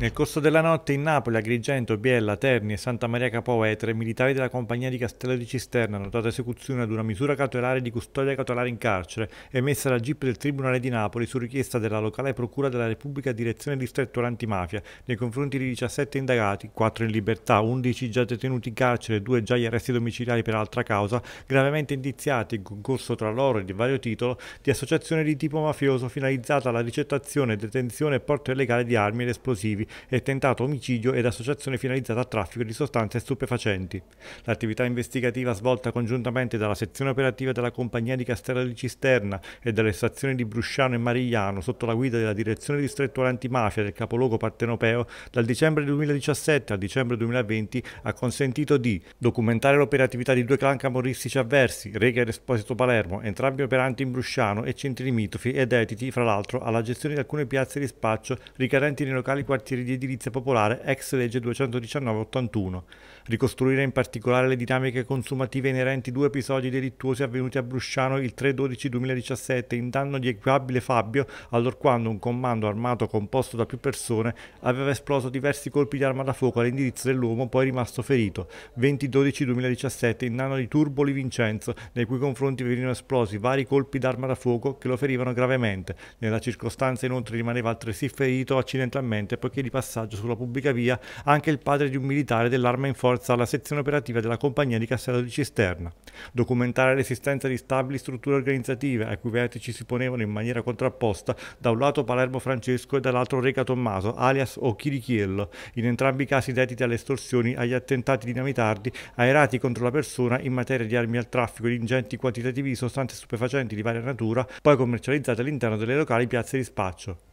Nel corso della notte in Napoli, Agrigento, Biella, Terni e Santa Maria Capoe, tre militari della compagnia di Castello di Cisterna hanno dato esecuzione ad una misura cautelare di custodia cautelare in carcere emessa dal GIP del Tribunale di Napoli su richiesta della locale Procura della Repubblica Direzione Distretto Antimafia nei confronti di 17 indagati, 4 in libertà, 11 già detenuti in carcere, e 2 già agli arresti domiciliari per altra causa, gravemente indiziati in concorso tra loro e di vario titolo di associazione di tipo mafioso finalizzata alla ricettazione, detenzione e porto illegale di armi ed esplosivi e tentato omicidio ed associazione finalizzata a traffico di sostanze stupefacenti. L'attività investigativa svolta congiuntamente dalla sezione operativa della compagnia di Castello di Cisterna e dalle stazioni di Brusciano e Marigliano sotto la guida della direzione distrettuale antimafia del capoluogo partenopeo dal dicembre 2017 al dicembre 2020 ha consentito di documentare l'operatività di due clan camorristici avversi, Rega ed Esposito Palermo, entrambi operanti in Brusciano e centri limitrofi ed editi fra l'altro alla gestione di alcune piazze di spaccio ricadenti nei locali quartieri utili di edilizia popolare ex legge 219-81, ricostruire in particolare le dinamiche consumative inerenti due episodi delittuosi avvenuti a Brusciano il 3-12-2017 in danno di Equabile Fabio, allorquando un comando armato composto da più persone aveva esploso diversi colpi di arma da fuoco all'indirizzo dell'uomo poi rimasto ferito, 20-12-2017 in danno di Turboli Vincenzo, nei cui confronti venivano esplosi vari colpi d'arma da fuoco che lo ferivano gravemente. Nella circostanza inoltre rimaneva altresì ferito accidentalmente poiché di passaggio sulla pubblica via anche il padre di un militare dell'arma in forza alla sezione operativa della compagnia di Castello di Cisterna, documentare l'esistenza di stabili strutture organizzative ai cui vertici si ponevano in maniera contrapposta da un lato Palermo Francesco e dall'altro Reca Tommaso, alias o Chirichiello, in entrambi i casi dediti alle estorsioni, agli attentati dinamitardi, ai reati contro la persona in materia di armi al traffico e ingenti quantitativi di sostanze stupefacenti di varia natura, poi commercializzate all'interno delle locali piazze di spaccio.